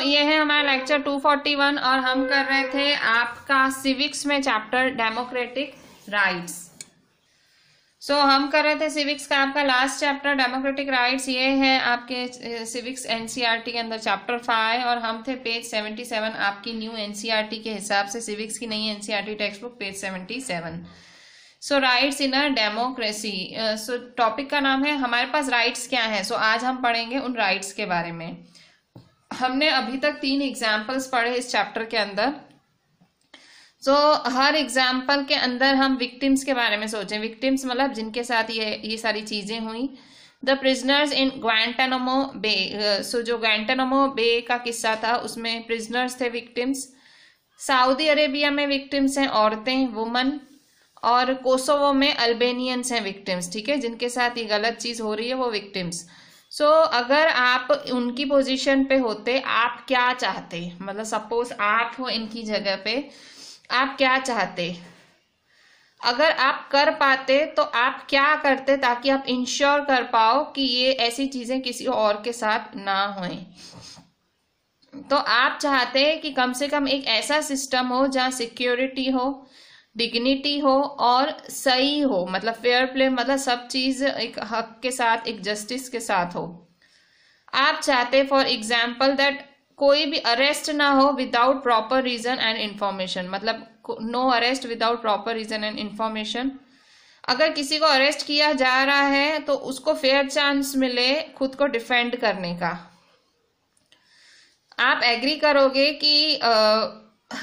तो ये है हमारा लेक्चर 241 और हम कर रहे थे आपका सिविक्स में chapter democratic rights so so, हम कर रहे थे सिविक्स का आपका लास्ट चैप्टर डेमोक्रेटिक राइट्स ये है आपके सिविक्स एनसीईआरटी e के अंदर चैप्टर फाइव और हम थे पेज 77 आपकी न्यू एनसीईआरटी e के हिसाब से सिविक्स की नई NCERT textbook page seventy so rights in a democracy so topic का नाम है हमारे पास राइट्स क्या है सो so, आज हम पढ़ेंगे उन राइट्स के बारे में हमने अभी तक तीन एग्जाम्पल्स पढ़े इस चैप्टर के अंदर सो so, हर एग्जाम्पल के अंदर हम विक्टिम्स के बारे में सोचें विक्टिम्स मतलब जिनके साथ ये ये सारी चीज़ें हुई द प्रिजनर्स इन ग्वेंटेनोमो बे सो जो ग्वेंटेनोमो बे का किस्सा था उसमें प्रिजनर्स थे विक्टिम्स सऊदी अरेबिया में विक्टिम्स हैं औरतें वुमन और कोसोवो में अल्बेनियंस हैं विक्टिम्स ठीक है जिनके साथ ये गलत चीज़ हो रही है वो विक्टिम्स सो so, अगर आप उनकी पोजीशन पे होते आप क्या चाहते मतलब सपोज आप हो इनकी जगह पे आप क्या चाहते अगर आप कर पाते तो आप क्या करते ताकि आप इंश्योर कर पाओ कि ये ऐसी चीज़ें किसी और के साथ ना होए तो आप चाहते हैं कि कम से कम एक ऐसा सिस्टम हो जहाँ सिक्योरिटी हो डिग्निटी हो और सही हो मतलब फेयर प्ले मतलब सब चीज एक हक के साथ एक जस्टिस के साथ हो आप चाहते फॉर एग्जाम्पल दैट कोई भी अरेस्ट ना हो without proper reason and information मतलब no arrest without proper reason and information अगर किसी को अरेस्ट किया जा रहा है तो उसको फेयर चांस मिले खुद को डिफेंड करने का आप एग्री करोगे कि आ,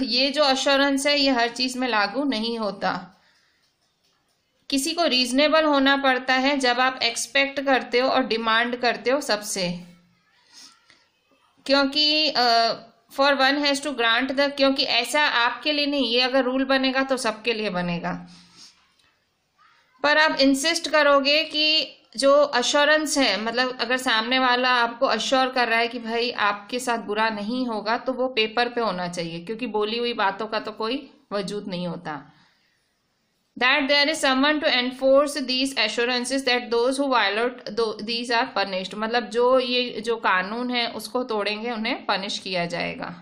ये जो अश्योरेंस है ये हर चीज़ में लागू नहीं होता किसी को रीजनेबल होना पड़ता है जब आप एक्सपेक्ट करते हो और डिमांड करते हो सबसे क्योंकि for one has to grant the क्योंकि ऐसा आपके लिए नहीं ये अगर रूल बनेगा तो सबके लिए बनेगा पर आप इंसिस्ट करोगे कि जो अश्योरेंस है मतलब अगर सामने वाला आपको अश्योर कर रहा है कि भाई आपके साथ बुरा नहीं होगा तो वो पेपर पे होना चाहिए क्योंकि बोली हुई बातों का तो कोई वजूद नहीं होता that there is someone to enforce these assurances that those who violate these are punished मतलब जो ये जो कानून है उसको तोड़ेंगे उन्हें पनिश किया जाएगा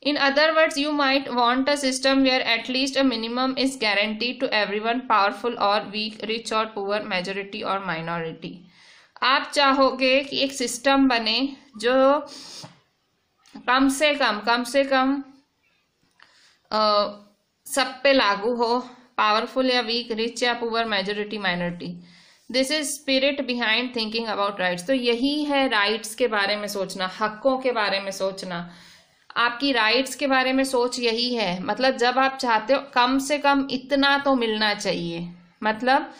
In other words, you might want a system where at least a minimum is guaranteed to everyone powerful or weak, rich or poor, majority or minority. आप चाहोगे कि एक सिस्टम बने जो कम से कम कम से कम आ, सब पे लागू हो पावरफुल या वीक रिच या poor majority minority this is spirit behind thinking about rights तो यही है राइट्स के बारे में सोचना हकों के बारे में सोचना आपकी राइट्स के बारे में सोच यही है मतलब जब आप चाहते हो कम से कम इतना तो मिलना चाहिए मतलब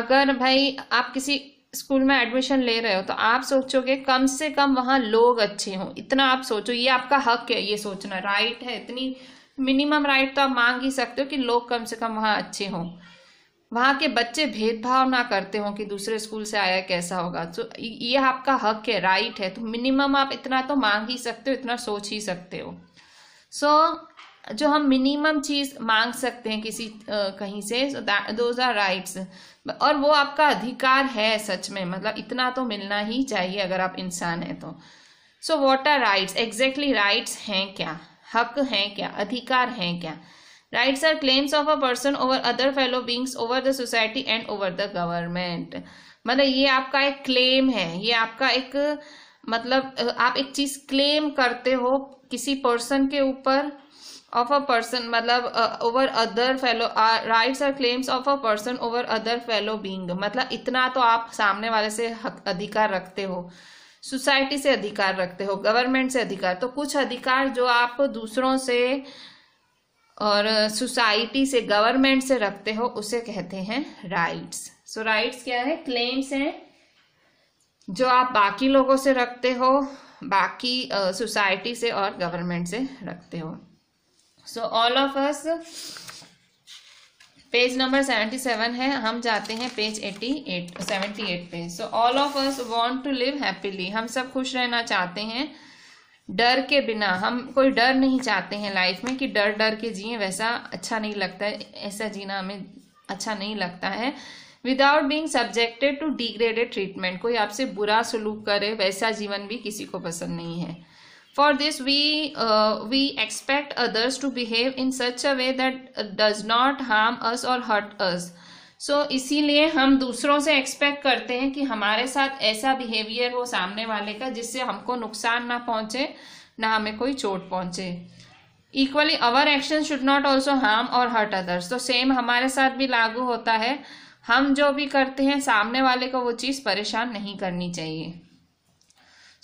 अगर भाई आप किसी स्कूल में एडमिशन ले रहे हो तो आप सोचोगे कम से कम वहाँ लोग अच्छे हों इतना आप सोचो ये आपका हक है ये सोचना राइट है इतनी मिनिमम राइट तो आप मांग ही सकते हो कि लोग कम से कम वहाँ अच्छे हों वहाँ के बच्चे भेदभाव ना करते हों कि दूसरे स्कूल से आया कैसा होगा तो ये आपका हक है राइट है तो मिनिमम आप इतना तो मांग ही सकते हो इतना सोच ही सकते हो सो so, जो हम मिनिमम चीज़ मांग सकते हैं किसी कहीं से दोज आर राइट्स और वो आपका अधिकार है सच में मतलब इतना तो मिलना ही चाहिए अगर आप इंसान हैं तो so what are rights exactly rights हैं क्या हक हैं क्या अधिकार हैं क्या rights are claims of a person over other fellow beings over the society and over the government मतलब ये आपका एक क्लेम है ये आपका एक मतलब आप एक चीज क्लेम करते हो किसी पर्सन के ऊपर ऑफ मतलब, अ पर्सन मतलब over other fellow rights are claims of a person over other fellow being मतलब इतना तो आप सामने वाले से अधिकार रखते हो सोसाइटी से अधिकार रखते हो गवर्नमेंट से अधिकार तो कुछ अधिकार जो आप दूसरों से और सोसाइटी से गवर्नमेंट से रखते हो उसे कहते हैं राइट्स सो राइट्स क्या है क्लेम्स हैं जो आप बाकी लोगों से रखते हो बाकी सोसाइटी uh, से और गवर्नमेंट से रखते हो so all of us page number seventy seven है हम जाते हैं page eighty eight seventy eight पे so all of us want to live happily हम सब खुश रहना चाहते हैं डर के बिना हम कोई डर नहीं चाहते हैं लाइफ में कि डर डर के जिए वैसा अच्छा नहीं लगता है ऐसा जीना हमें अच्छा नहीं लगता है without being subjected to degraded treatment कोई आपसे बुरा सलूक करे वैसा जीवन भी किसी को पसंद नहीं है for this we we expect others to behave in such a way that does not harm us और हर्ट अस सो so, इसीलिए हम दूसरों से एक्सपेक्ट करते हैं कि हमारे साथ ऐसा बिहेवियर हो सामने वाले का जिससे हमको नुकसान ना पहुंचे ना हमें कोई चोट पहुंचे equally our action should not also harm और हर्ट अदर्स तो सेम हमारे साथ भी लागू होता है हम जो भी करते हैं सामने वाले को वो चीज़ परेशान नहीं करनी चाहिए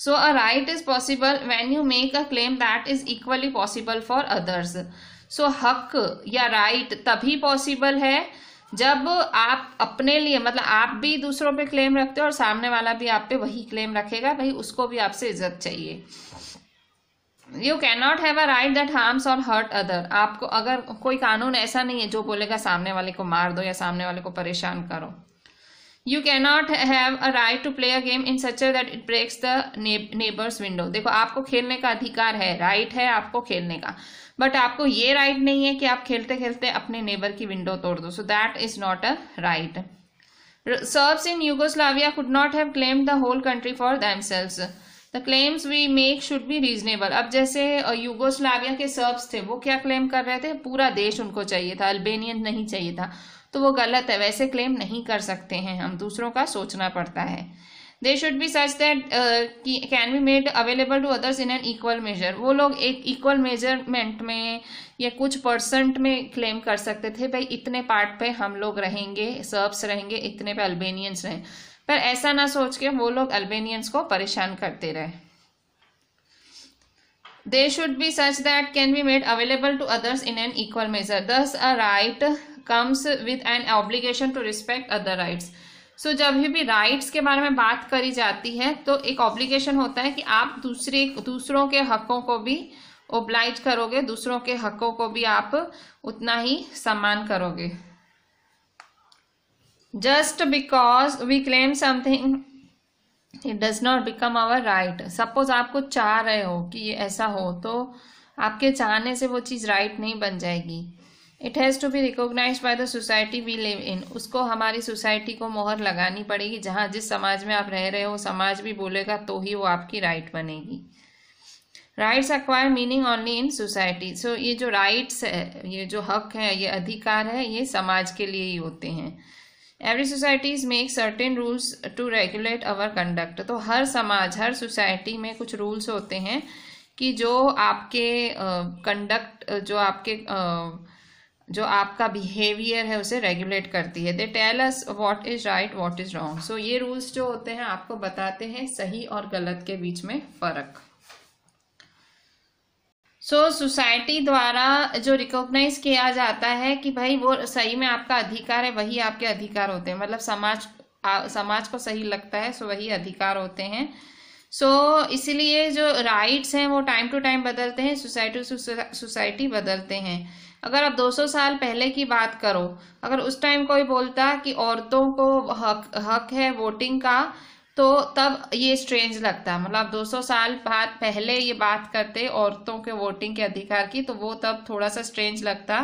so a right is possible when you make a claim that is equally possible for others so हक या राइट right तभी पॉसिबल है जब आप अपने लिए मतलब आप भी दूसरों पे क्लेम रखते हो और सामने वाला भी आप पे वही क्लेम रखेगा भाई उसको भी आपसे इज्जत चाहिए you can not have a right that harms और हर्ट अदर आपको अगर कोई कानून ऐसा नहीं है जो बोलेगा सामने वाले को मार दो या सामने वाले को परेशान करो you can not have a right to play a game in such that it breaks the neighbours window देखो आपको खेलने का अधिकार है राइट right है आपको खेलने का बट आपको ये राइट right नहीं है कि आप खेलते खेलते अपने नेबर की विंडो तोड़ दो so that is not a right in Yugoslavia could not have have the whole country for them themselves. The claims we make should be reasonable अब जैसे यूगोस्लाविया के सर्ब्स थे वो क्या क्लेम कर रहे थे पूरा देश उनको चाहिए था अल्बेनियन नहीं चाहिए था तो वो गलत है वैसे क्लेम नहीं कर सकते हैं हम दूसरों का सोचना पड़ता है they should be such that can be made available to others in an equal measure वो लोग एक इक्वल मेजरमेंट में या कुछ परसेंट में क्लेम कर सकते थे भाई इतने पार्ट पे हम लोग रहेंगे सर्ब्स रहेंगे इतने पे अल्बेनियंस रहें पर ऐसा ना सोच के वो लोग अल्बेनियंस को परेशान करते रहे they should be such that can be made available to others in an equal measure thus a right comes with an obligation to respect other rights so जब भी राइट्स के बारे में बात करी जाती है तो एक ऑब्लिगेशन होता है कि आप दूसरे दूसरों के हकों को भी ओब्लाइज करोगे दूसरों के हकों को भी आप उतना ही सम्मान करोगे just because we claim something it does not become our right suppose आपको चाह रहे हो कि ये ऐसा हो तो आपके चाहने से वो चीज़ राइट right नहीं बन जाएगी it has to be recognise by the society we live in उसको हमारी सोसाइटी को मोहर लगानी पड़ेगी जहाँ जिस समाज में आप रह रहे हो समाज भी बोलेगा तो ही वो आपकी राइट बनेगी rights acquire meaning only in society so ये जो राइट्स है ये जो हक है ये अधिकार है ये समाज के लिए ही होते हैं every societies make certain rules to regulate our conduct तो हर समाज हर सोसाइटी में कुछ रूल्स होते हैं कि जो आपके कंडक्ट uh, जो आपके uh, जो आपका बिहेवियर है उसे रेगुलेट करती है they tell what is right what is wrong so ये रूल्स जो होते हैं आपको बताते हैं सही और गलत के बीच में फर्क सो so, सोसाइटी द्वारा जो रिकॉग्नाइज किया जाता है कि भाई वो सही में आपका अधिकार है वही आपके अधिकार होते हैं मतलब समाज आ, समाज को सही लगता है सो वही अधिकार होते हैं सो so, इसीलिए जो राइट्स हैं वो टाइम टू टाइम बदलते हैं सोसाइटी टू सोसाइटी बदलते हैं अगर आप 200 साल पहले की बात करो अगर उस टाइम कोई बोलता कि औरतों को हक हक है वोटिंग का तो तब ये स्ट्रेंज लगता मतलब 200 साल बाद पहले ये बात करते औरतों के वोटिंग के अधिकार की तो वो तब थोड़ा सा स्ट्रेंज लगता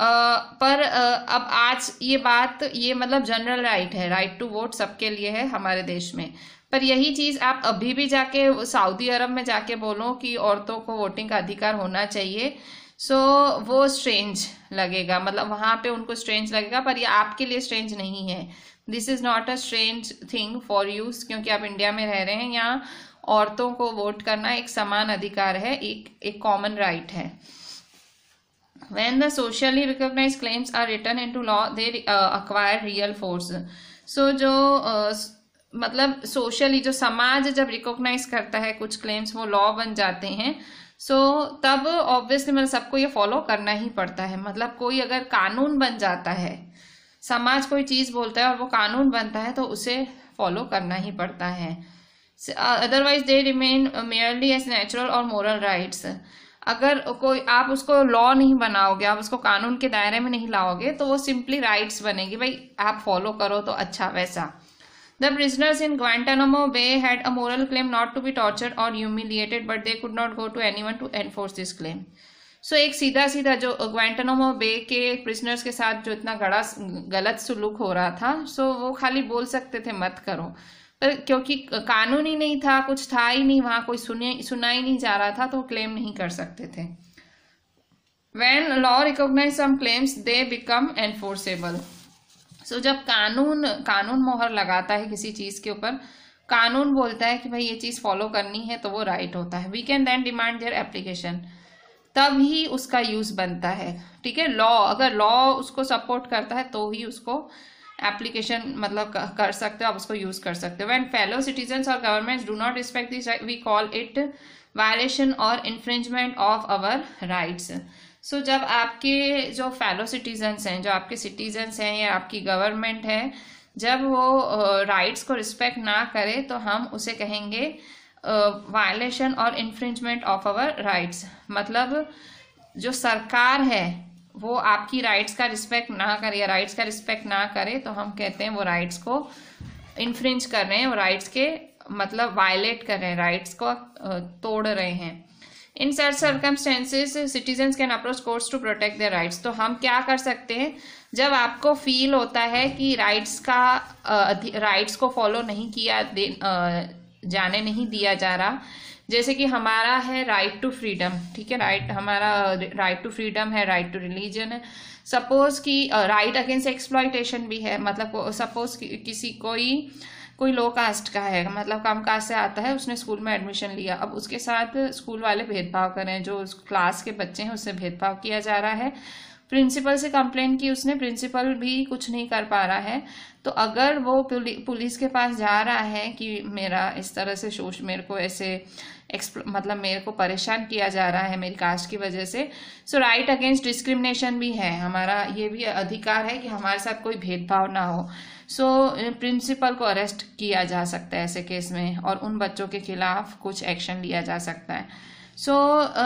आ, पर आ, अब आज ये बात ये मतलब जनरल राइट है राइट टू वोट सबके लिए है हमारे देश में पर यही चीज़ आप अभी भी जाके सऊदी अरब में जाके बोलो कि औरतों को वोटिंग का अधिकार होना चाहिए सो so, वो स्ट्रेंज लगेगा मतलब वहां पे उनको स्ट्रेंज लगेगा पर ये आपके लिए स्ट्रेंज नहीं है this is not a strange thing for us क्योंकि आप इंडिया में रह रहे हैं यहाँ औरतों को वोट करना एक समान अधिकार है एक एक कॉमन राइट right है when the socially recognise claims are written into law they acquire real force so जो uh, मतलब सोशली जो समाज जब रिकोगनाइज करता है कुछ क्लेम्स वो लॉ बन जाते हैं सो so, तब ऑब्वियसली मतलब सबको ये फॉलो करना ही पड़ता है मतलब कोई अगर कानून बन जाता है समाज कोई चीज़ बोलता है और वो कानून बनता है तो उसे फॉलो करना ही पड़ता है otherwise they remain merely as natural or moral rights अगर कोई आप उसको लॉ नहीं बनाओगे आप उसको कानून के दायरे में नहीं लाओगे तो वो सिंपली राइट्स बनेगी भाई आप फॉलो करो तो अच्छा वैसा The prisoners in Guantanamo Bay had a moral claim not to be tortured or humiliated, but they could not go to anyone to enforce this claim. So so, एक सीधा सीधा जो ग्वेंटानोमो बे के प्रिजनर्स के साथ जो इतना गड़ा गलत सुलूक हो रहा था सो so वो खाली बोल सकते थे मत करो पर क्योंकि कानून ही नहीं था कुछ था ही नहीं वहाँ कोई सुने सुना ही नहीं जा रहा था तो वो क्लेम नहीं कर सकते थे when law recognise some claims they become enforceable so so, जब कानून कानून मोहर लगाता है किसी चीज़ के ऊपर कानून बोलता है कि भाई ये चीज़ फॉलो करनी है तो वो राइट होता है we can then demand their application तब ही उसका यूज़ बनता है ठीक है लॉ अगर लॉ उसको सपोर्ट करता है तो ही उसको एप्लीकेशन मतलब कर सकते हो आप उसको यूज़ कर सकते हो when fellow citizens or governments do not respect this we call it violation or infringement of our rights so so, जब आपके जो फेलो सिटीजन्स हैं जो आपके सिटीजन्स हैं या आपकी गवर्नमेंट है जब वो राइट्स uh, को रिस्पेक्ट ना करे तो हम उसे कहेंगे violation or infringement of our rights मतलब जो सरकार है वो आपकी राइट्स का रिस्पेक्ट ना करे या राइट्स का रिस्पेक्ट ना करे तो हम कहते हैं वो राइट्स को इन्फ्रिंज कर रहे हैं वो राइट्स के मतलब वायलेट कर रहे हैं राइट्स को तोड़ रहे हैं in such circumstances citizen can approach courts to protect the rights तो हम क्या कर सकते हैं जब आपको फील होता है कि राइट्स का राइट्स को फॉलो नहीं किया दे, आ, जाने नहीं दिया जा रहा जैसे कि हमारा है राइट टू फ्रीडम ठीक है राइट हमारा राइट टू फ्रीडम है राइट टू रिलीजन है सपोज कि राइट अगेंस्ट एक्सप्लॉयटेशन भी है मतलब सपोज कि, किसी कोई कोई लो कास्ट का है मतलब कम कास्ट से आता है उसने स्कूल में एडमिशन लिया अब उसके साथ स्कूल वाले भेदभाव करें जो उस क्लास के बच्चे हैं उससे भेदभाव किया जा रहा है प्रिंसिपल से कंप्लेंट की उसने प्रिंसिपल भी कुछ नहीं कर पा रहा है तो अगर वो पुलिस के पास जा रहा है कि मेरा इस तरह से शोष मेरे को ऐसे मतलब मेरे को परेशान किया जा रहा है मेरी कास्ट की वजह से सो राइट अगेंस्ट डिस्क्रिमिनेशन भी है हमारा ये भी अधिकार है कि हमारे साथ कोई भेदभाव ना हो सो प्रिंसिपल को अरेस्ट किया जा सकता है ऐसे केस में और उन बच्चों के खिलाफ कुछ एक्शन लिया जा सकता है सो so,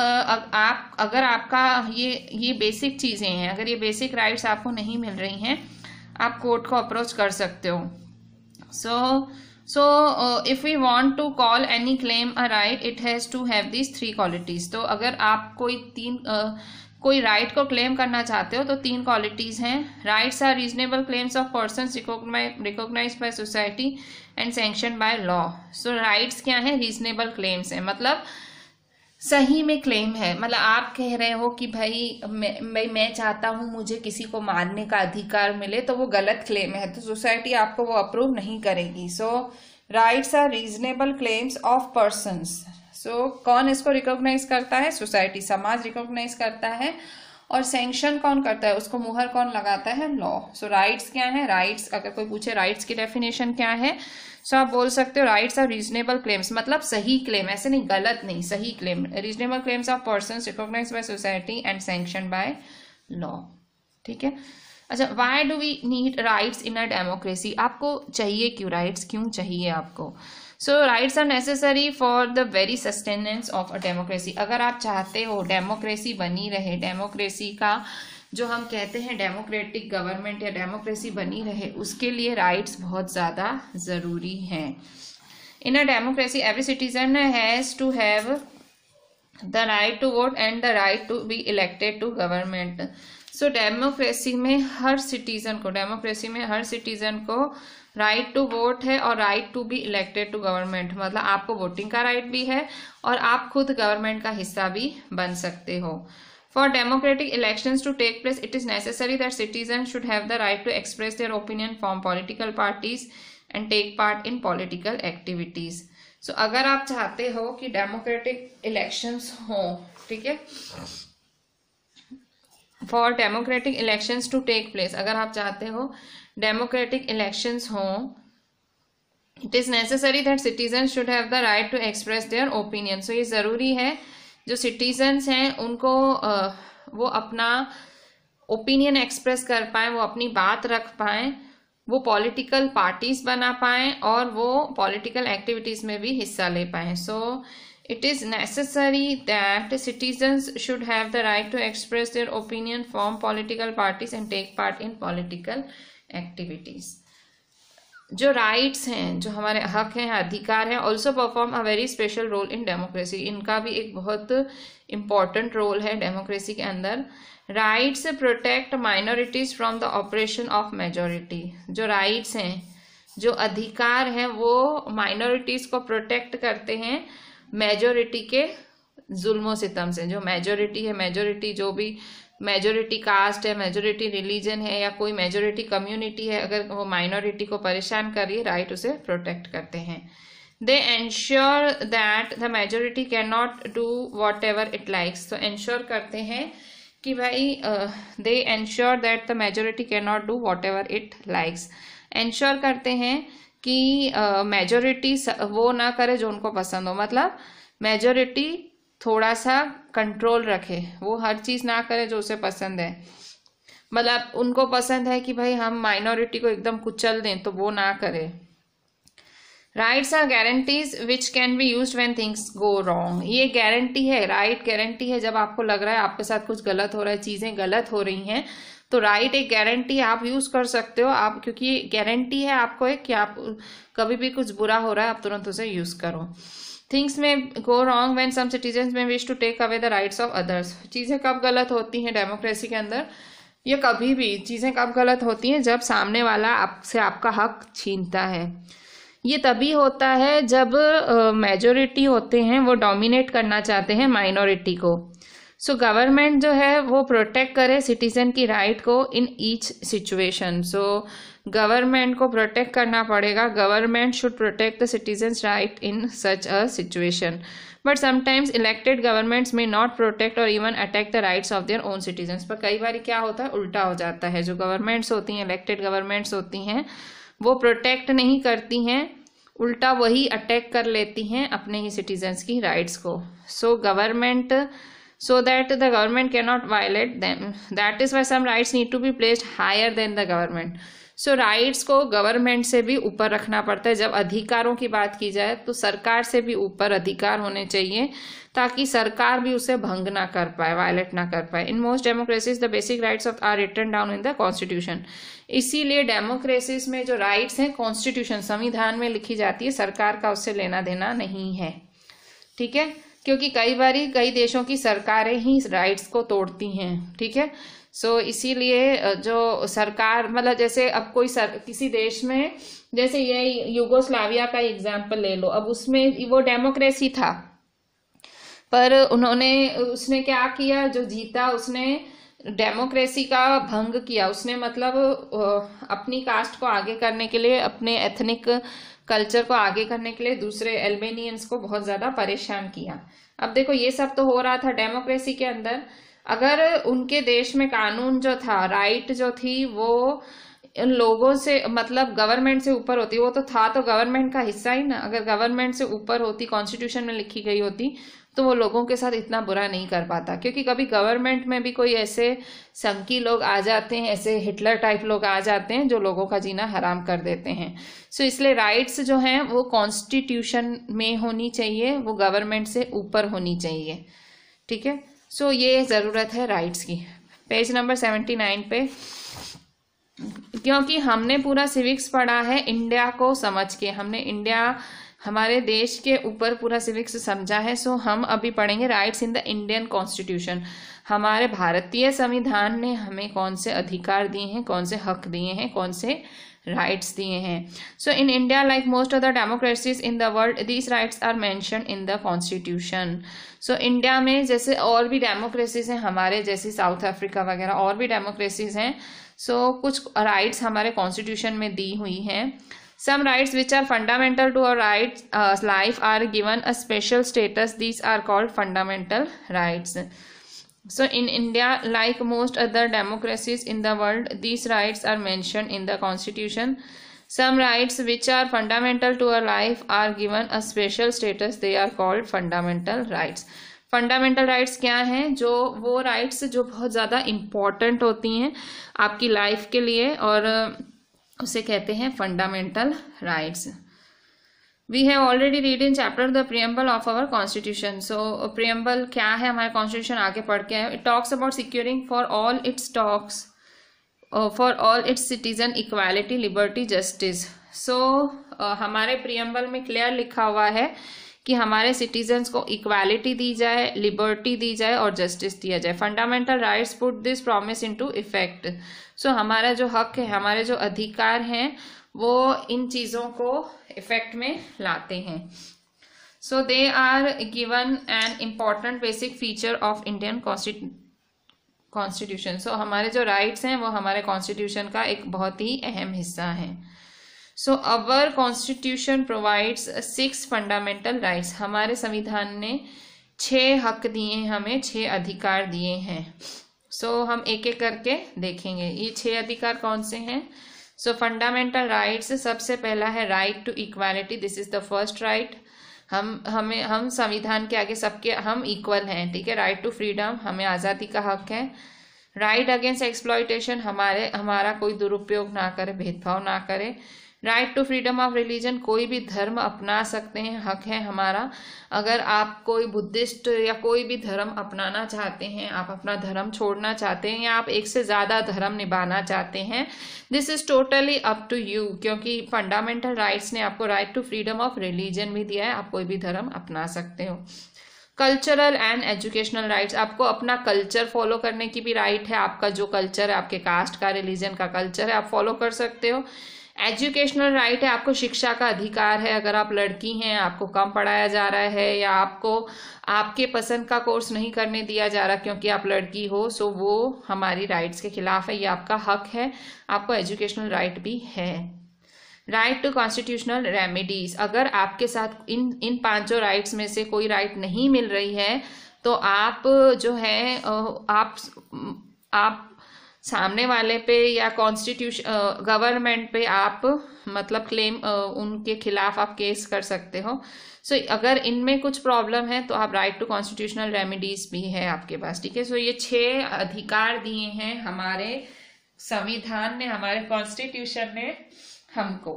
आप अगर आपका ये ये बेसिक चीज़ें हैं अगर ये बेसिक राइट्स आपको नहीं मिल रही हैं आप कोर्ट को अप्रोच कर सकते हो so so if we want to call any claim a right it has to have these three qualities तो अगर आप कोई तीन uh, कोई राइट को क्लेम करना चाहते हो तो तीन क्वालिटीज़ हैं rights are reasonable claims of person recognise by society and sanction by law so rights क्या हैं रीजनेबल क्लेम्स हैं मतलब सही में क्लेम है मतलब आप कह रहे हो कि भाई मैं मैं चाहता हूँ मुझे किसी को मारने का अधिकार मिले तो वो गलत क्लेम है तो सोसाइटी आपको वो अप्रूव नहीं करेगी so rights are reasonable claims of persons so so, कौन इसको रिकॉग्नाइज करता है सोसाइटी समाज रिकॉग्नाइज करता है और सेंक्शन कौन करता है उसको मुहर कौन लगाता है लॉ सो राइट्स क्या है राइट्स अगर कोई पूछे राइट्स की डेफिनेशन क्या है सो so, आप बोल सकते हो राइट्स आर रीजनेबल क्लेम्स मतलब सही क्लेम ऐसे नहीं गलत नहीं सही claim reasonable claims of person recognise by society and sanction by law ठीक है अच्छा why do we need rights in a democracy आपको चाहिए क्यों राइट्स क्यों चाहिए आपको so rights are necessary for the very sustenance of a democracy अगर आप चाहते हो डेमोक्रेसी बनी रहे डेमोक्रेसी का जो हम कहते हैं डेमोक्रेटिक गवर्नमेंट या डेमोक्रेसी बनी रहे उसके लिए राइट्स बहुत ज़्यादा ज़रूरी हैं in a democracy every citizen has to have the right to vote and the right to be elected to government so democracy में हर सिटीजन को डेमोक्रेसी में हर सिटीजन को राइट टू वोट है और right to be elected to government मतलब आपको वोटिंग का राइट भी है और आप खुद गवर्नमेंट का हिस्सा भी बन सकते हो for democratic election to take place it is necessary that citizen should have the right to express their opinion form political parties and take part in political activities so अगर आप चाहते हो कि डेमोक्रेटिक इलेक्शंस हो ठीक है for democratic elections to take place अगर आप चाहते हो डेमोक्रेटिक इलेक्शंस हो it is necessary that citizen should have the right to express their opinion so ये ज़रूरी है जो सिटीजन्स हैं उनको वो अपना ओपिनियन एक्सप्रेस कर पाए वो अपनी बात रख पाए वो पॉलिटिकल पार्टीज बना पाए और वो पॉलिटिकल एक्टिविटीज़ में भी हिस्सा ले पाए so so, It is necessary that citizens should have the right to express their opinion, form political parties and take part in political activities. जो राइट्स हैं जो हमारे हक हैं अधिकार हैं also perform a very special role in democracy इनका भी एक बहुत इम्पॉर्टेंट रोल है डेमोक्रेसी के अंदर rights protect minorities from the oppression of majority जो राइट्स हैं जो अधिकार हैं वो माइनॉरिटीज़ को प्रोटेक्ट करते हैं मेजोरिटी के जुल्मों सितम से जो मेजोरिटी है मेजोरिटी जो भी मेजोरिटी कास्ट है मेजोरिटी रिलीजन है या कोई मेजोरिटी कम्युनिटी है अगर वो माइनॉरिटी को परेशान कर रही है राइट उसे प्रोटेक्ट करते हैं they ensure that the majority can not do whatever it likes तो एंश्योर करते हैं कि भाई they ensure that the majority can not do whatever it likes ensure करते हैं कि मेजोरिटी वो ना करे जो उनको पसंद हो मतलब मेजोरिटी थोड़ा सा कंट्रोल रखे वो हर चीज़ ना करे जो उसे पसंद है मतलब उनको पसंद है कि भाई हम माइनॉरिटी को एकदम कुचल दें तो वो ना करे rights are guarantees which can be use when things go wrong ये गारंटी है राइट right गारंटी है जब आपको लग रहा है आपके साथ कुछ गलत हो रहा है चीज़ें गलत हो रही हैं तो राइट एक गारंटी आप यूज़ कर सकते हो आप क्योंकि गारंटी है आपको एक कि आप कभी भी कुछ बुरा हो रहा है आप तुरंत उसे यूज़ करो things may go wrong when some citizen may wish to take away the rights of others चीज़ें कब गलत होती हैं डेमोक्रेसी के अंदर या कभी भी चीज़ें कब गलत होती हैं जब सामने वाला आपसे आपका हक छीनता है ये तभी होता है जब मेजोरिटी uh, होते हैं वो डोमिनेट करना चाहते हैं माइनॉरिटी को सो so, गवर्नमेंट जो है वो प्रोटेक्ट करे सिटीजन की राइट को in each situation so government को प्रोटेक्ट करना पड़ेगा government should protect the citizens right in such a situation but sometimes elected governments may not protect or even attack the rights of their own citizens पर कई बार क्या होता है उल्टा हो जाता है जो गवर्नमेंट्स होती हैं इलेक्टेड गवर्नमेंट्स होती हैं वो प्रोटेक्ट नहीं करती हैं उल्टा वही अटैक कर लेती हैं अपने ही सिटीजन्स की राइट्स को so so, government so that the government cannot violate them that is why some rights need to be placed higher than the government so so, rights को गवर्नमेंट से भी ऊपर रखना पड़ता है जब अधिकारों की बात की जाए तो सरकार से भी ऊपर अधिकार होने चाहिए ताकि सरकार भी उसे भंग ना कर पाए वायलेट ना कर पाए in most democracies the basic rights of are written down in the constitution इसीलिए डेमोक्रेसीज में जो राइट्स हैं कॉन्स्टिट्यूशन संविधान में लिखी जाती है सरकार का उससे लेना देना नहीं है ठीक है क्योंकि कई बार कई देशों की सरकारें ही राइट्स को तोड़ती हैं ठीक है सो so, इसीलिए जो सरकार मतलब जैसे अब कोई सर किसी देश में जैसे ये युगोस्लाविया का एग्जाम्पल ले लो अब उसमें वो डेमोक्रेसी था पर उन्होंने उसने क्या किया जो जीता उसने डेमोक्रेसी का भंग किया उसने मतलब अपनी कास्ट को आगे करने के लिए अपने एथनिक कल्चर को आगे करने के लिए दूसरे एल्बेनियंस को बहुत ज्यादा परेशान किया अब देखो ये सब तो हो रहा था डेमोक्रेसी के अंदर अगर उनके देश में कानून जो था राइट जो थी वो इन लोगों से मतलब गवर्नमेंट से ऊपर होती वो तो था तो गवर्नमेंट का हिस्सा ही ना अगर गवर्नमेंट से ऊपर होती कॉन्स्टिट्यूशन में लिखी गई होती तो वो लोगों के साथ इतना बुरा नहीं कर पाता क्योंकि कभी गवर्नमेंट में भी कोई ऐसे संकी लोग आ जाते हैं ऐसे हिटलर टाइप लोग आ जाते हैं जो लोगों का जीना हराम कर देते हैं सो so, इसलिए राइट्स जो हैं वो कॉन्स्टिट्यूशन में होनी चाहिए वो गवर्नमेंट से ऊपर होनी चाहिए ठीक है सो ये ज़रूरत है राइट्स की पेज नंबर सेवेंटी नाइन पे क्योंकि हमने पूरा सिविक्स पढ़ा है इंडिया को समझ के हमने इंडिया हमारे देश के ऊपर पूरा सिविक्स समझा है सो हम अभी पढ़ेंगे rights in the Indian constitution हमारे भारतीय संविधान ने हमें कौन से अधिकार दिए हैं कौन से हक दिए हैं कौन से राइट्स दिए हैं so in India like most of the democracies in the world these rights are mentioned in the constitution so India में जैसे और भी डेमोक्रेसीज हैं हमारे जैसे साउथ अफ्रीका वगैरह और भी डेमोक्रेसीज हैं सो so, कुछ राइट्स हमारे कॉन्स्टिट्यूशन में दी हुई हैं Some rights which are fundamental to our rights, uh, life are given a special status. These are called fundamental rights. So in India, like most other democracies in the world, these rights are mentioned in the constitution. Some rights which are fundamental to our life are given a special status. They are called fundamental rights. Fundamental rights क्या हैं जो वो rights जो बहुत ज़्यादा important होती हैं आपकी लाइफ के लिए और उसे कहते हैं fundamental rights we have already read in chapter the preamble of our constitution so preamble क्या है हमारे कॉन्स्टिट्यूशन आगे पढ़ के it talks about securing for all its talks for all its citizen equality liberty justice so हमारे preamble में clear लिखा हुआ है कि हमारे सिटीजन्स को इक्वालिटी दी जाए लिबर्टी दी जाए और जस्टिस दिया जाए fundamental rights put this promise into effect so so, हमारा जो हक है हमारे जो अधिकार हैं वो इन चीज़ों को इफेक्ट में लाते हैं so they are given an important basic feature of Indian constitution so हमारे जो राइट्स हैं वो हमारे कॉन्स्टिट्यूशन का एक बहुत ही अहम हिस्सा है so our constitution provides six fundamental rights हमारे संविधान ने छः हक दिए हमें छः अधिकार दिए हैं सो so, हम एक एक करके देखेंगे ये छह अधिकार कौन से हैं सो फंडामेंटल राइट्स सबसे पहला है right to equality this is the first right हम हमें हम संविधान के आगे सबके हम इक्वल हैं ठीक है राइट टू फ्रीडम हमें आज़ादी का हक है राइट अगेंस्ट एक्सप्लॉयटेशन हमारे हमारा कोई दुरुपयोग ना करे भेदभाव ना करे right to freedom of religion कोई भी धर्म अपना सकते हैं हक है हमारा अगर आप कोई बुद्धिस्ट या कोई भी धर्म अपनाना चाहते हैं आप अपना धर्म छोड़ना चाहते हैं या आप एक से ज़्यादा धर्म निभाना चाहते हैं this is totally up to you क्योंकि फंडामेंटल राइट्स ने आपको right to freedom of religion भी दिया है आप कोई भी धर्म अपना सकते हो कल्चरल एंड एजुकेशनल राइट्स आपको अपना कल्चर फॉलो करने की भी राइट है आपका जो कल्चर है आपके कास्ट का रिलीजन का कल्चर है आप फॉलो कर सकते हो एजुकेशनल राइट है आपको शिक्षा का अधिकार है अगर आप लड़की हैं आपको कम पढ़ाया जा रहा है या आपको आपके पसंद का कोर्स नहीं करने दिया जा रहा क्योंकि आप लड़की हो सो वो हमारी राइट्स के खिलाफ है ये आपका हक है आपको एजुकेशनल राइट भी है राइट टू कॉन्स्टिट्यूशनल रेमिडीज अगर आपके साथ इन इन पांचों राइट्स में से कोई राइट नहीं मिल रही है तो आप जो है आप आप सामने वाले पे या कॉन्स्टिट्यूशन गवर्नमेंट पे आप मतलब क्लेम उनके खिलाफ आप केस कर सकते हो सो so, अगर इनमें कुछ प्रॉब्लम है तो आप राइट टू कॉन्स्टिट्यूशनल रेमिडीज भी है आपके पास ठीक है सो ये छह अधिकार दिए हैं हमारे संविधान ने हमारे कॉन्स्टिट्यूशन ने हमको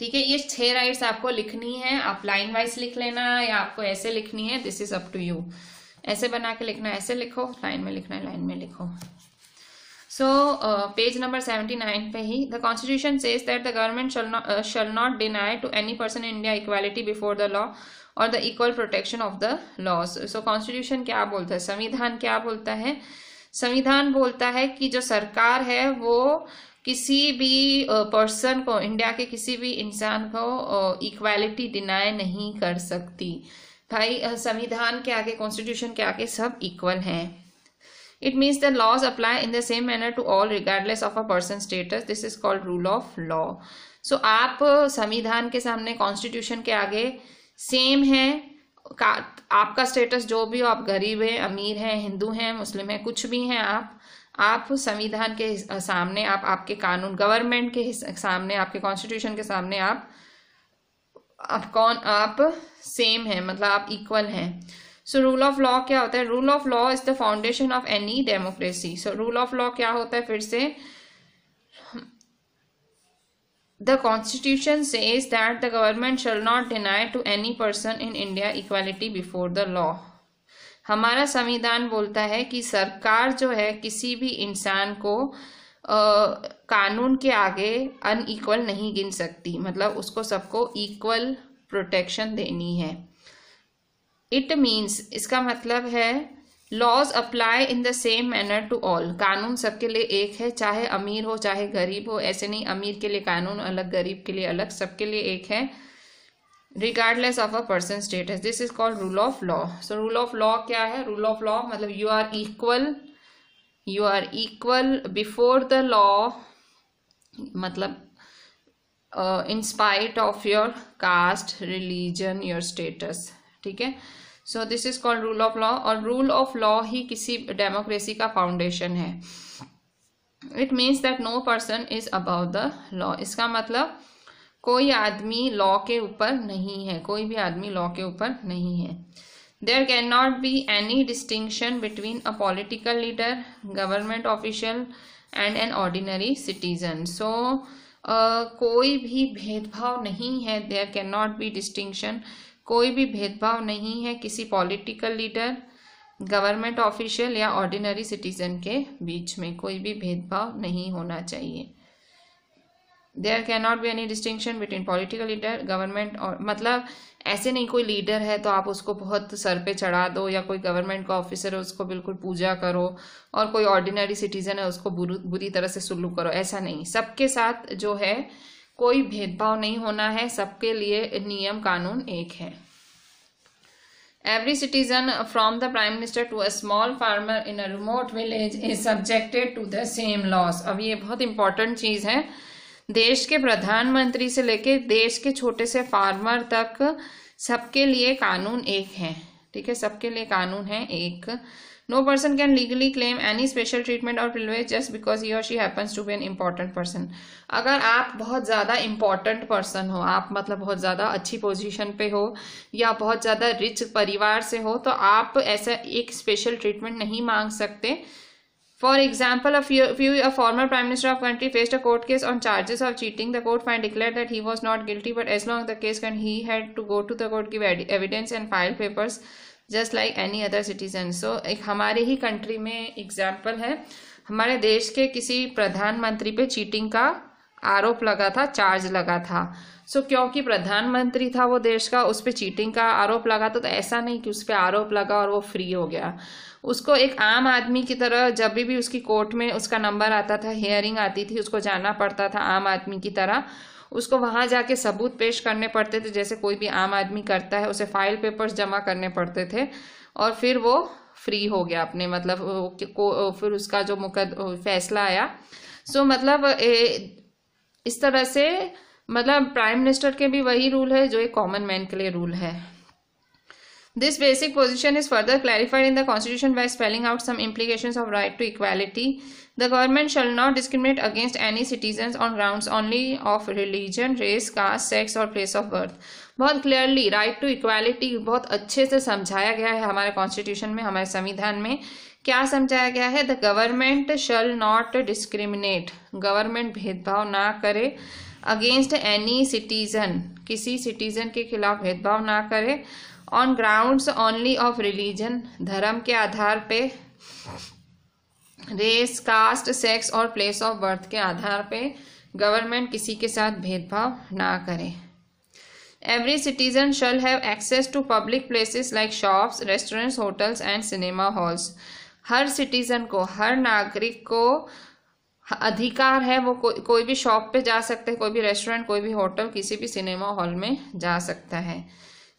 ठीक है ये छह राइट्स आपको लिखनी है आप लाइन वाइज लिख लेना या आपको ऐसे लिखनी है this is up to you ऐसे बना के लिखना ऐसे लिखो लाइन में लिखना है लाइन में लिखो so page number seventy nine पे ही the constitution says that the government shall not uh, shall not deny to any person in India equality or the equal protection of the laws so constitution क्या बोलता है संविधान क्या बोलता है संविधान बोलता है कि जो सरकार है वो किसी भी पर्सन uh, को इंडिया के किसी भी इंसान को इक्वालिटी uh, डिनाई नहीं कर सकती भाई uh, संविधान के आगे कॉन्स्टिट्यूशन के आगे सब इक्वल हैं It means the laws apply in the same manner to all regardless of a person's status. This is called rule of law. So so, आप uh, संविधान के सामने कॉन्स्टिट्यूशन के आगे सेम है का, आपका स्टेटस जो भी हो आप गरीब हैं अमीर हैं हिंदू हैं मुस्लिम हैं कुछ भी हैं आप आप संविधान के uh, सामने आप आपके कानून गवर्नमेंट के सामने आपके कॉन्स्टिट्यूशन के सामने आप आप कौन आप सेम हैं मतलब आप इक्वल हैं सो रूल ऑफ लॉ क्या होता है rule of law is the foundation of any democracy so rule of law क्या होता है फिर से the constitution says that the government shall not deny to any person in India equality before the law हमारा संविधान बोलता है कि सरकार जो है किसी भी इंसान को आ, कानून के आगे अनइक्वल नहीं गिन सकती मतलब उसको सबको इक्वल प्रोटेक्शन देनी है इट मीन्स इसका मतलब है laws apply in the same manner to all कानून सबके लिए एक है चाहे अमीर हो चाहे गरीब हो ऐसे नहीं अमीर के लिए कानून अलग गरीब के लिए अलग सबके लिए एक है regardless of a person status this is called rule of law so rule of law क्या है रूल ऑफ लॉ मतलब you are equal you are equal before the law मतलब in spite of your caste religion your status ठीक है so this is called rule of law और rule of law ही किसी democracy का फाउंडेशन है it means that no person is above the law इसका मतलब कोई आदमी लॉ के ऊपर नहीं है कोई भी आदमी लॉ के ऊपर नहीं है there can not be any distinction between a political leader government official and an ordinary citizen so कोई भी भेदभाव नहीं है there can not be distinction कोई भी भेदभाव नहीं है किसी पॉलिटिकल लीडर गवर्नमेंट ऑफिशियल या ऑर्डिनरी सिटीजन के बीच में कोई भी भेदभाव नहीं होना चाहिए there can not be any distinction between political leader government और मतलब ऐसे नहीं कोई लीडर है तो आप उसको बहुत सर पे चढ़ा दो या कोई गवर्नमेंट का ऑफिसर है उसको बिल्कुल पूजा करो और कोई ऑर्डिनरी सिटीजन है उसको बुरी तरह से सुल्लू करो ऐसा नहीं सबके साथ जो है कोई भेदभाव नहीं होना है सबके लिए नियम कानून एक है every citizen from the prime minister to a small farmer in a remote village is subjected to the same laws अब ये बहुत इंपॉर्टेंट चीज है देश के प्रधानमंत्री से लेके देश के छोटे से फार्मर तक सबके लिए कानून एक है ठीक है सबके लिए कानून है एक No person can legally claim any special treatment or privilege just because he or she happens to be an important person. अगर आप बहुत ज़्यादा important person हो आप मतलब बहुत ज़्यादा अच्छी position पे हो या बहुत ज़्यादा rich परिवार से हो तो आप ऐसा एक special treatment नहीं मांग सकते For example, a few, few a former prime minister of country faced a court case on charges of cheating. The court finally declared that he was not guilty, but as long as the case can, he had to go to the court, give evidence, and file papers. Just like any other citizen so एक हमारे ही country में example है हमारे देश के किसी प्रधानमंत्री पे चीटिंग का आरोप लगा था चार्ज लगा था सो so, क्योंकि प्रधानमंत्री था वो देश का उस पर चीटिंग का आरोप लगा था तो ऐसा नहीं कि उस पर आरोप लगा और वो फ्री हो गया उसको एक आम आदमी की तरह जब भी उसकी कोर्ट में उसका नंबर आता था हियरिंग आती थी उसको जाना पड़ता था आम आदमी की तरह उसको वहाँ जाके सबूत पेश करने पड़ते थे जैसे कोई भी आम आदमी करता है उसे फाइल पेपर्स जमा करने पड़ते थे और फिर वो फ्री हो गया अपने मतलब को फिर उसका जो मुकद फैसला आया सो मतलब ए, इस तरह से मतलब प्राइम मिनिस्टर के भी वही रूल है जो एक कॉमन मैन के लिए रूल है This basic position is further clarified in the Constitution by spelling out some implications of right to equality. The government shall not discriminate against any citizens on grounds only of religion, race, caste, sex और place of birth. बहुत clearly right to equality बहुत अच्छे से समझाया गया है हमारे constitution में हमारे संविधान में क्या समझाया गया है the government shall not discriminate government भेदभाव ना करे अगेंस्ट एनी सिटीजन किसी सिटीजन के खिलाफ भेदभाव ना करे on grounds only of religion धर्म के आधार पे रेस कास्ट सेक्स और प्लेस ऑफ बर्थ के आधार पे गवर्नमेंट किसी के साथ भेदभाव ना करे every citizen shall have access to public places like shops restaurants hotels and cinema halls हर सिटीजन को हर नागरिक को अधिकार है वो को, कोई भी शॉप पे जा सकते है कोई भी रेस्टोरेंट कोई भी होटल किसी भी सिनेमा हॉल में जा सकता है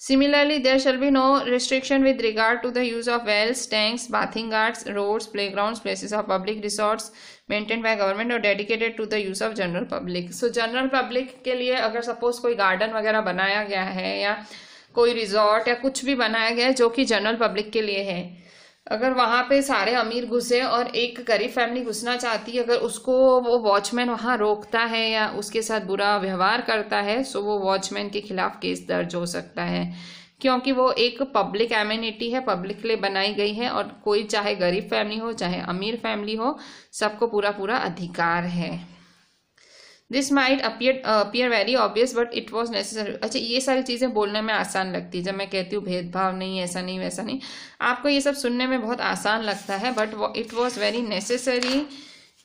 Similarly, there shall be no restriction with regard to the use of wells, tanks, bathing ghats, roads, playgrounds, places of public resorts maintained by government or dedicated to the use of general public. So general public के लिए अगर suppose कोई garden वगैरह बनाया गया है या कोई resort या कुछ भी बनाया गया है जो कि general public के लिए है अगर वहाँ पे सारे अमीर घुसे और एक गरीब फैमिली घुसना चाहती है अगर उसको वो वॉचमैन वहाँ रोकता है या उसके साथ बुरा व्यवहार करता है सो वो वॉचमैन के खिलाफ केस दर्ज हो सकता है क्योंकि वो एक पब्लिक एम्यूनिटी है पब्लिक के लिए बनाई गई है और कोई चाहे गरीब फैमिली हो चाहे अमीर फैमिली हो सबको पूरा पूरा अधिकार है this might appear appear very obvious but it was necessary अच्छा ये सारी चीजें बोलने में आसान लगती है जब मैं कहती हूँ भेदभाव नहीं ऐसा नहीं वैसा नहीं आपको ये सब सुनने में बहुत आसान लगता है but it was very necessary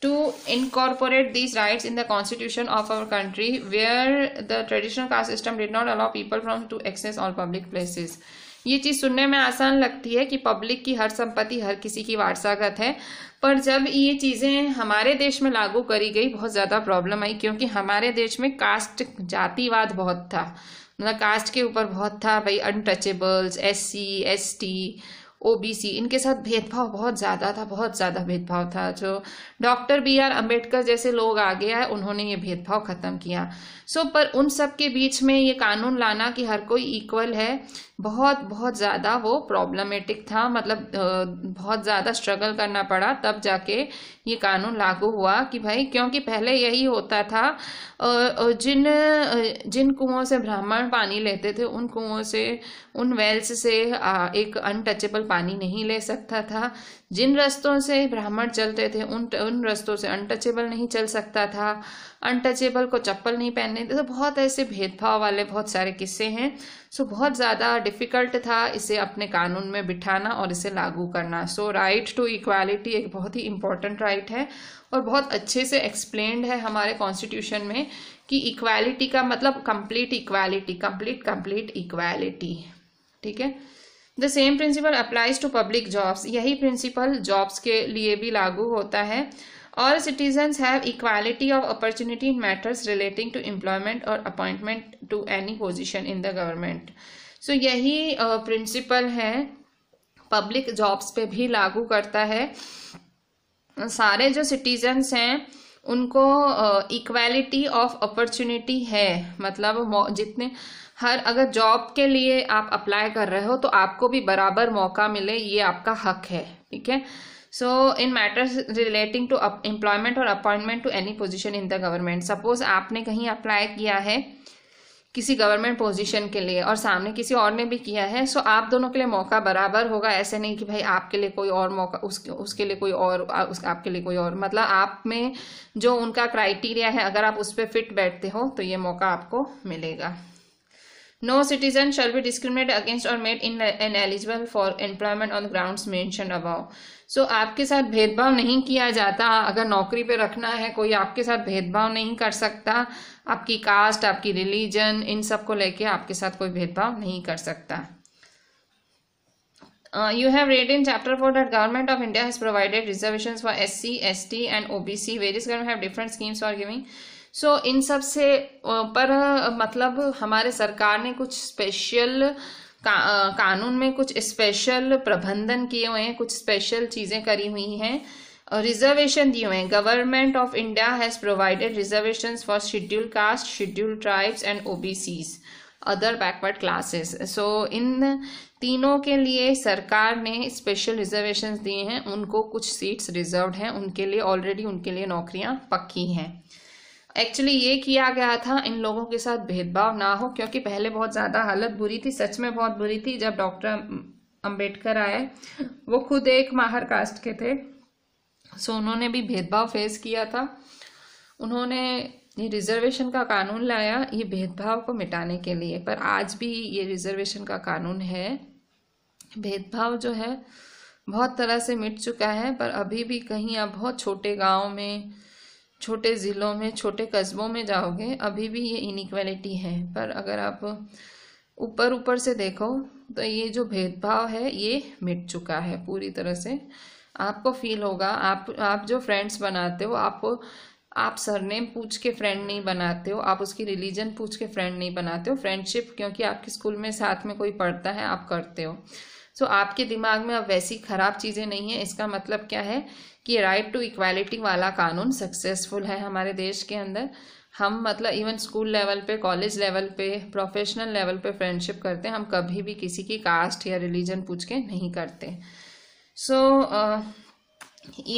to incorporate these right in the constitution of our country where the traditional caste system did not allow people from to access all public places ये चीज़ सुनने में आसान लगती है कि पब्लिक की हर संपत्ति हर किसी की वारसागत है पर जब ये चीज़ें हमारे देश में लागू करी गई बहुत ज़्यादा प्रॉब्लम आई क्योंकि हमारे देश में कास्ट जातिवाद बहुत था मतलब कास्ट के ऊपर बहुत था भाई untouchables S C S T O B C इनके साथ भेदभाव बहुत ज़्यादा था बहुत ज़्यादा भेदभाव था जो डॉक्टर बी आर अम्बेडकर जैसे लोग आ गया है उन्होंने ये भेदभाव ख़त्म किया सो so, पर उन सब के बीच में ये कानून लाना कि हर कोई इक्वल है बहुत बहुत ज़्यादा वो प्रॉब्लमेटिक था मतलब बहुत ज़्यादा स्ट्रगल करना पड़ा तब जाके ये कानून लागू हुआ कि भाई क्योंकि पहले यही होता था जिन जिन कुओं से ब्राह्मण पानी लेते थे उन कुओं से उन वेल्स से एक अनटचेबल पानी नहीं ले सकता था जिन रस्तों से ब्राह्मण चलते थे उन उन रस्तों से अनटचेबल नहीं चल सकता था अनटचेबल को चप्पल नहीं पहनने थे तो बहुत ऐसे भेदभाव वाले बहुत सारे किस्से हैं सो बहुत ज़्यादा डिफ़िकल्ट था इसे अपने कानून में बिठाना और इसे लागू करना सो राइट टू इक्वालिटी एक बहुत ही इंपॉर्टेंट राइट है और बहुत अच्छे से एक्सप्लेन्ड है हमारे कॉन्स्टिट्यूशन में कि इक्वालिटी का मतलब complete equality complete complete equality ठीक है the same principle applies to public jobs यही प्रिंसिपल जॉब्स के लिए भी लागू होता है all citizen have equality of opportunity in matters relating to employment और appointment to any position in the government so यही प्रिंसिपल है पब्लिक जॉब्स पे भी लागू करता है सारे जो सिटीजन्स हैं उनको इक्वालिटी ऑफ अपॉर्चुनिटी है मतलब जितने uh, हर अगर जॉब के लिए आप अप्लाई कर रहे हो तो आपको भी बराबर मौका मिले ये आपका हक है ठीक है so in matters relating to employment और appointment to any position in the government suppose आपने कहीं अप्लाई किया है किसी गवर्नमेंट पोजीशन के लिए और सामने किसी और ने भी किया है सो आप दोनों के लिए मौका बराबर होगा ऐसे नहीं कि भाई आपके लिए कोई और मौका उसके उसके लिए कोई और उस आपके लिए कोई और मतलब आप में जो उनका क्राइटेरिया है अगर आप उस पर फिट बैठते हो तो ये मौका आपको मिलेगा no No citizen shall be discriminated against or made ineligible for employment on grounds mentioned above so आपके साथ भेदभाव नहीं किया जाता अगर नौकरी पे रखना है कोई आपके साथ भेदभाव नहीं कर सकता आपकी कास्ट आपकी रिलीजन इन सब को लेके आपके साथ कोई भेदभाव नहीं कर सकता you have read in chapter for that government of India has provided reservation for S C S T and O B C various government have different schemes for giving so so, इन सब से पर मतलब हमारे सरकार ने कुछ special का, कानून में कुछ स्पेशल प्रबंधन किए हुए हैं कुछ स्पेशल चीज़ें करी हुई हैं रिजर्वेशन दिए हुए हैं government of India has provided reservation for schedule caste schedule tribes and O other backward classes so इन तीनों के लिए सरकार ने स्पेशल रिजर्वेशन दिए हैं उनको कुछ सीट्स रिजर्व हैं उनके लिए ऑलरेडी उनके लिए नौकरियां पक्की हैं एक्चुअली ये किया गया था इन लोगों के साथ भेदभाव ना हो क्योंकि पहले बहुत ज़्यादा हालत बुरी थी सच में बहुत बुरी थी जब डॉक्टर अं-, अंबेडकर आए वो खुद एक माहर कास्ट के थे सो उन्होंने भी भेदभाव फेस किया था उन्होंने ये रिजर्वेशन का कानून लाया ये भेदभाव को मिटाने के लिए पर आज भी ये रिजर्वेशन का कानून है भेदभाव जो है बहुत तरह से मिट चुका है पर अभी भी कहीं अब बहुत छोटे गाँव में छोटे ज़िलों में छोटे कस्बों में जाओगे अभी भी ये इनक्वालिटी है पर अगर आप ऊपर ऊपर से देखो तो ये जो भेदभाव है ये मिट चुका है पूरी तरह से आपको फील होगा आप आप जो फ्रेंड्स बनाते हो आप आप सरनेम पूछ के फ्रेंड नहीं बनाते हो आप उसकी रिलीजन पूछ के फ्रेंड नहीं बनाते हो फ्रेंडशिप क्योंकि आपके स्कूल में साथ में कोई पढ़ता है आप करते हो सो तो so, आपके दिमाग में अब वैसी ख़राब चीज़ें नहीं है इसका मतलब क्या है कि राइट टू इक्वालिटी वाला कानून सक्सेसफुल है हमारे देश के अंदर हम मतलब इवन स्कूल लेवल पे कॉलेज लेवल पे प्रोफेशनल लेवल पे फ्रेंडशिप करते हैं हम कभी भी किसी की कास्ट या रिलीजन पूछ के नहीं करते so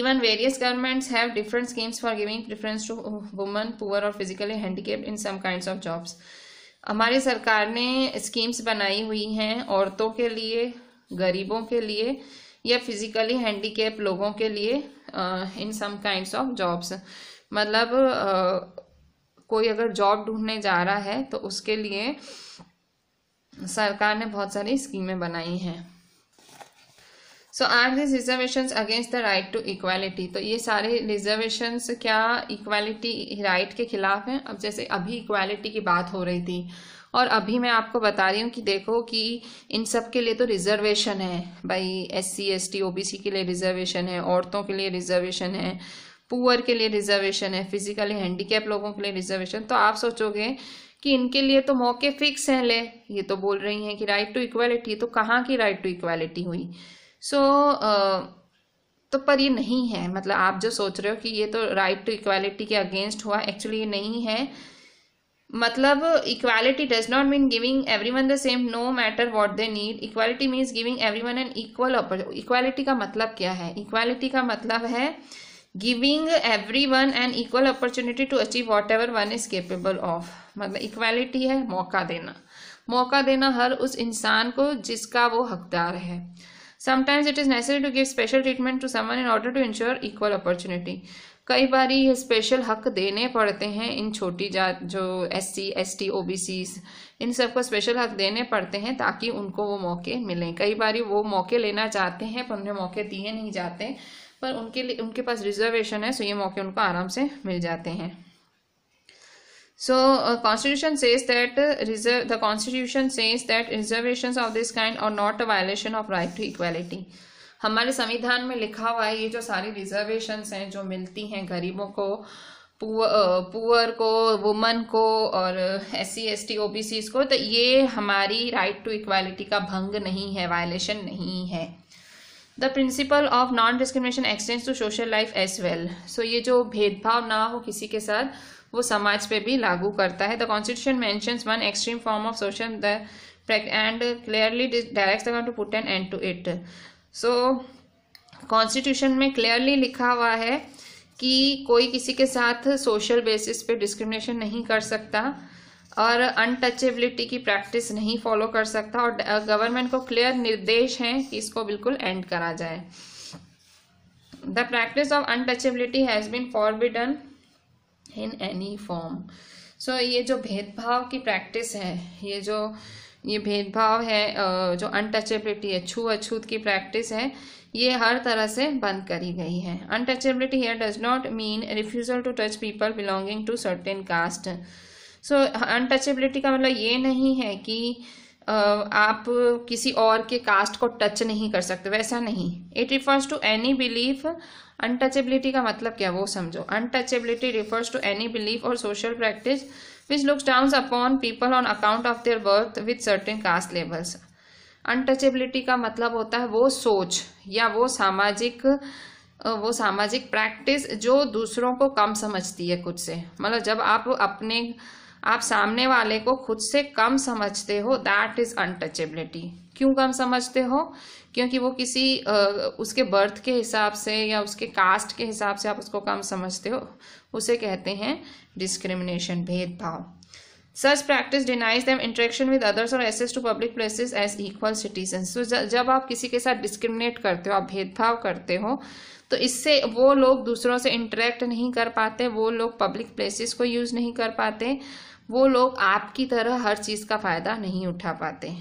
even various governments have different schemes for giving preference to woman poor और physically handicap in some kind of jobs हमारी सरकार ने स्कीम्स बनाई हुई हैं औरतों के लिए गरीबों के लिए या फिजिकली हैंडीकेप लोगों के लिए in some kinds of jobs मतलब uh, कोई अगर जॉब ढूंढने जा रहा है तो उसके लिए सरकार ने बहुत सारी स्कीमें बनाई हैं so are this reservation against the right to equality तो ये सारे रिजर्वेशन क्या इक्वालिटी राइट के खिलाफ हैं अब जैसे अभी इक्वालिटी की बात हो रही थी और अभी मैं आपको बता रही हूँ कि देखो कि इन सब के लिए तो रिजर्वेशन है भाई S C S T O B C के लिए रिजर्वेशन है औरतों के लिए रिजर्वेशन है पुअर के लिए रिजर्वेशन है फिजिकली हैंडीकैप लोगों के लिए रिजर्वेशन तो आप सोचोगे कि इनके लिए तो मौके फिक्स हैं ले ये तो बोल रही हैं कि राइट टू इक्वालिटी तो कहाँ की राइट टू इक्वालिटी हुई सो so, uh, तो पर ये नहीं है मतलब आप जो सोच रहे हो कि ये तो राइट टू इक्वालिटी के अगेंस्ट हुआ एक्चुअली ये नहीं है मतलब equality does not mean giving everyone the same no matter what they need equality means giving everyone an equal equality का मतलब क्या है इक्वालिटी का मतलब है giving everyone an equal opportunity to achieve whatever one is capable of मतलब equality है मौका देना मौका देना हर उस इंसान को जिसका वो हकदार है sometimes it is necessary to give special treatment to someone in order to ensure equal opportunity कई बार ये स्पेशल हक देने पड़ते हैं इन छोटी जात जो S C S T O B C इन सबको स्पेशल हक देने पड़ते हैं ताकि उनको वो मौके मिलें कई बार वो मौके लेना चाहते हैं पर उन्हें मौके दिए नहीं जाते पर उनके लिए उनके पास रिजर्वेशन है सो ये मौके उनको आराम से मिल जाते हैं so uh, constitution says that uh, reserve the constitution says that reservations of this kind are not a violation of right to equality हमारे संविधान में लिखा हुआ है ये जो सारी रिजर्वेशंस हैं जो मिलती हैं गरीबों को पुअर को वुमन को और S C S T O B Cs को तो ये हमारी राइट टू इक्वालिटी का भंग नहीं है वायलेशन नहीं है the principle of non discrimination extends to social life as well so ये जो भेदभाव ना हो किसी के साथ वो समाज पे भी लागू करता है the constitution mentions one extreme form of social and clearly direct to put an end to it so constitution में क्लियरली लिखा हुआ है कि कोई किसी के साथ सोशल बेसिस पे डिस्क्रिमिनेशन नहीं कर सकता और अनटचेबिलिटी की प्रैक्टिस नहीं फॉलो कर सकता और गवर्नमेंट को क्लियर निर्देश हैं कि इसको बिल्कुल एंड करा जाए the practice of untouchability has been forbidden in any form so ये जो भेदभाव की प्रैक्टिस है ये जो ये भेदभाव है जो अनटचेबिलिटी है छू अछूत की प्रैक्टिस है ये हर तरह से बंद करी गई है untouchability here does not mean refusal to touch people belonging to certain caste so untouchability का मतलब ये नहीं है कि आप किसी और के कास्ट को टच नहीं कर सकते वैसा नहीं it refers to any belief untouchability का मतलब क्या वो समझो untouchability refers to any belief और social practice which looks down upon people on account of their birth with certain caste levels untouchability का मतलब होता है वो सोच या वो सामाजिक वो सामाजिक प्रैक्टिस जो दूसरों को कम समझती है खुद से मतलब जब आप अपने आप सामने वाले को खुद से कम समझते हो दैट इज अनटचेबिलिटी क्यों कम समझते हो क्योंकि वो किसी उसके बर्थ के हिसाब से या उसके कास्ट के हिसाब से आप उसको कम समझते हो उसे कहते हैं डिस्क्रिमिनेशन भेदभाव such practice denies them interaction with others और access to public places as equal citizen so जब आप किसी के साथ डिस्क्रिमिनेट करते हो आप भेदभाव करते हो तो इससे वो लोग दूसरों से इंटरेक्ट नहीं कर पाते वो लोग पब्लिक प्लेसेस को यूज़ नहीं कर पाते वो लोग आपकी तरह हर चीज़ का फ़ायदा नहीं उठा पाते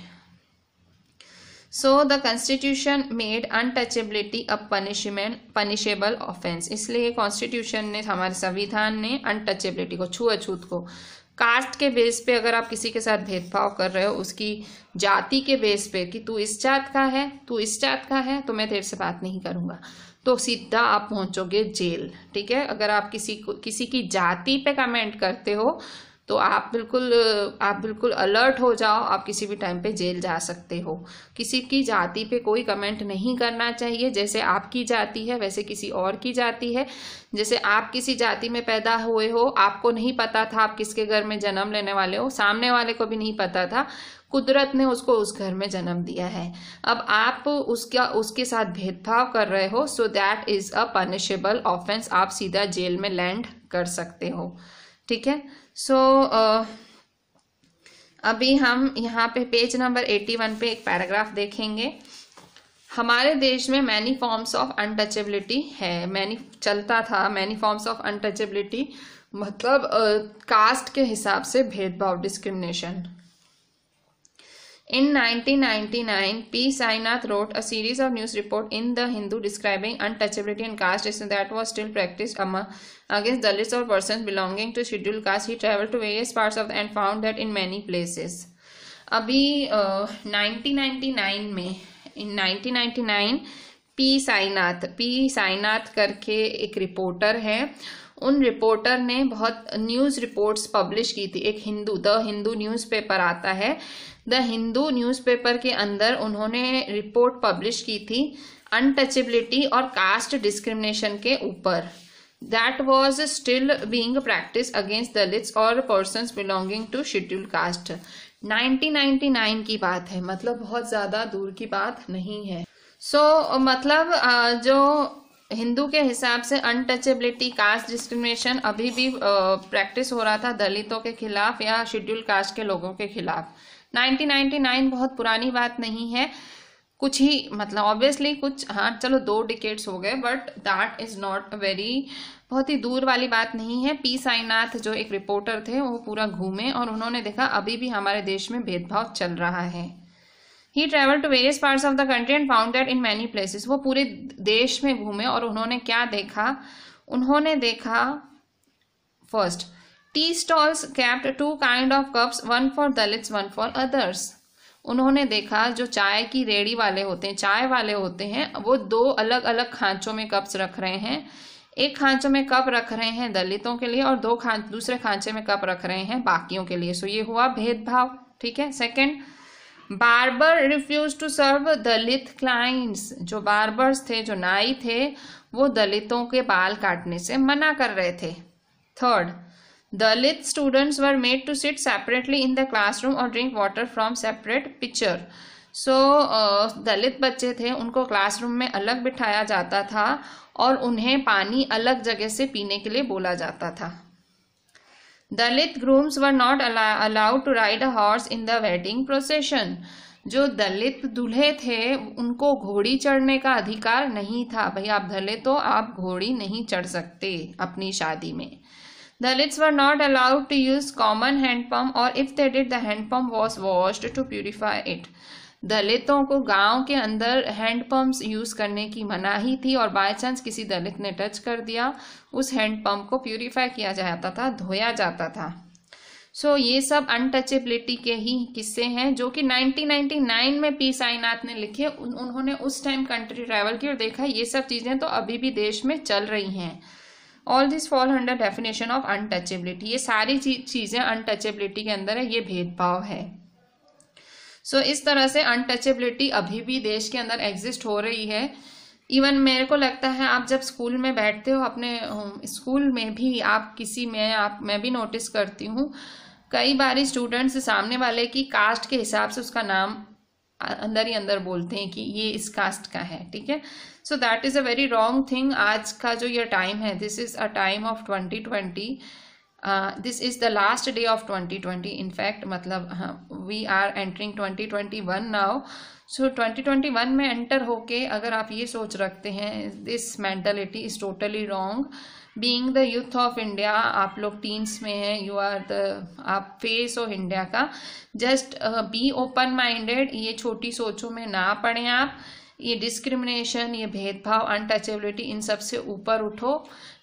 so the constitution made untouchability a punishment punishable offence इसलिए कॉन्स्टिट्यूशन ने हमारे संविधान ने अनटचेबिलिटी को छूअछूत को कास्ट के बेस पे अगर आप किसी के साथ भेदभाव कर रहे हो उसकी जाति के बेस पे कि तू इस जात का है तू इस जात का है तो मैं देर से बात नहीं करूँगा तो सीधा आप पहुंचोगे जेल ठीक है अगर आप किसी को किसी की जाति पे कमेंट करते हो तो आप बिल्कुल आप बिल्कुल अलर्ट हो जाओ आप किसी भी टाइम पे जेल जा सकते हो किसी की जाति पे कोई कमेंट नहीं करना चाहिए जैसे आपकी जाति है वैसे किसी और की जाति है जैसे आप किसी जाति में पैदा हुए हो आपको नहीं पता था आप किसके घर में जन्म लेने वाले हो सामने वाले को भी नहीं पता था कुदरत ने उसको उस घर में जन्म दिया है अब आप उसका उसके साथ भेदभाव कर रहे हो so that is a punishable offence आप सीधा जेल में लैंड कर सकते हो ठीक है सो so, uh, अभी हम यहाँ पे पेज नंबर एटी वन पे एक पैराग्राफ देखेंगे हमारे देश में मैनी फॉर्म्स ऑफ अनटचेबिलिटी है मैनी चलता था मैनी फॉर्म्स ऑफ अनटचेबिलिटी मतलब कास्ट uh, के हिसाब से भेदभाव discrimination In 1999, P. Sainath wrote a series of news reports in The Hindu describing untouchability and caste casteism that was still practiced among, against Dalits or persons belonging to scheduled caste. He traveled to various parts of the, and found that in many places. अभी uh, 1999 nine में in nineteen ninety nine P. Sainath P करके एक reporter है उन reporter ने बहुत news reports publish की थी एक हिंदू द हिंदू newspaper आता है द हिंदू न्यूज़पेपर के अंदर उन्होंने रिपोर्ट पब्लिश की थी अनटचेबिलिटी और कास्ट डिस्क्रिमिनेशन के ऊपर that was still being practice against Dalits और person belonging to schedule caste 1999 की बात है मतलब बहुत ज़्यादा दूर की बात नहीं है सो so, मतलब जो हिंदू के हिसाब से अनटचेबिलिटी कास्ट डिस्क्रिमिनेशन अभी भी प्रैक्टिस हो रहा था दलितों के खिलाफ या शेड्यूल कास्ट के लोगों के खिलाफ 1999 बहुत पुरानी बात नहीं है कुछ ही मतलब ऑब्वियसली कुछ हाँ चलो दो डिकेट्स हो गए but that is not very बहुत ही दूर वाली बात नहीं है पी साईनाथ जो एक रिपोर्टर थे वो पूरा घूमे और उन्होंने देखा अभी भी हमारे देश में भेदभाव चल रहा है he travel to various parts of the country and found that in many places वो पूरे देश में घूमे और उन्होंने क्या देखा उन्होंने देखा first tea stalls kept two kind of cups one for Dalits one for others उन्होंने देखा जो चाय की रेडी वाले होते हैं चाय वाले होते हैं वो दो अलग अलग खांचों में कप्स रख रहे हैं एक खांचे में कप रख रहे हैं दलितों के लिए और दो खां दूसरे खांचे में कप रख रहे हैं बाकियों के लिए सो ये हुआ भेदभाव ठीक है second barber refuse to serve Dalit clients जो बार्बर्स थे जो नाई थे वो दलितों के बाल काटने से मना कर रहे थे third students were made to sit sit in the classroom और drink water from separate pitcher so Dalit बच्चे थे उनको क्लासरूम में अलग बिठाया जाता था और उन्हें पानी अलग जगह से पीने के लिए बोला जाता था Dalit grooms were not allowed to ride a horse in the wedding procession जो दलित दूल्हे थे उनको घोड़ी चढ़ने का अधिकार नहीं था भाई आप दलित तो आप घोड़ी नहीं चढ़ सकते अपनी शादी में Dalits were not allowed to use common hand pump or if they did the hand pump was washed to purify it. दलितों को गांव के अंदर हैंडपम्प यूज़ करने की मनाही थी और बाय चांस किसी दलित ने टच कर दिया उस हैंडपम्प को प्यूरिफाई किया जाता था धोया जाता था सो so, ये सब अनटचेबिलिटी के ही किस्से हैं जो कि 1999 में पी साईनाथ ने लिखे उन, उन्होंने उस टाइम कंट्री ट्रैवल की और देखा ये सब चीज़ें तो अभी भी देश में चल रही हैं all this fall under definition of untouchability ये सारी चीज़ें अनटचेबिलिटी के अंदर है ये भेदभाव है सो so, इस तरह से अनटचेबिलिटी अभी भी देश के अंदर एग्जिस्ट हो रही है इवन मेरे को लगता है आप जब स्कूल में बैठते हो अपने स्कूल हम्म, में भी आप किसी में आप मैं भी नोटिस करती हूँ कई बार स्टूडेंट्स सामने वाले की कास्ट के हिसाब से उसका नाम अंदर ही अंदर बोलते हैं कि ये इस कास्ट का है ठीक है so that is a very wrong thing आज का जो ये टाइम है this is a time of twenty twenty this is the last day of twenty twenty in fact मतलब we are entering twenty twenty one now so twenty twenty one में enter होके अगर आप ये सोच रखते हैं this mentality is totally wrong being the youth of India आप लोग टीन्स में हैं यू आर द आप फेस ऑफ इंडिया का जस्ट बी ओपन माइंडेड ये छोटी सोचों में ना पढ़ें आप ये डिस्क्रिमिनेशन ये भेदभाव अनटचेबिलिटी इन सब से ऊपर उठो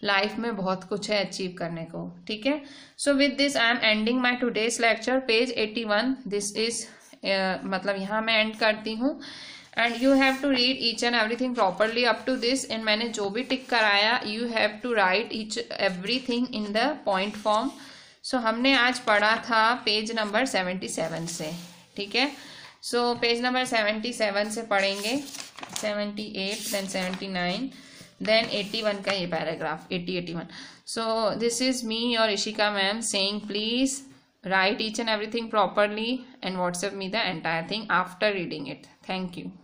लाइफ में बहुत कुछ है अचीव करने को ठीक है so with this I am ending my today's lecture page eighty one this is मतलब यहाँ मैं एंड करती हूँ and you have to read each and everything properly up to this end मैंने जो भी टिक कराया you have to write each everything in the point form so हमने आज पढ़ा था पेज नंबर सेवेंटी सेवन से ठीक है so page number seventy seven से पढ़ेंगे seventy eight then seventy nine then eighty one का ये paragraph eighty eighty one so this is me और Rishika ma'am sing please each and everything properly and WhatsApp me the entire thing after reading it thank you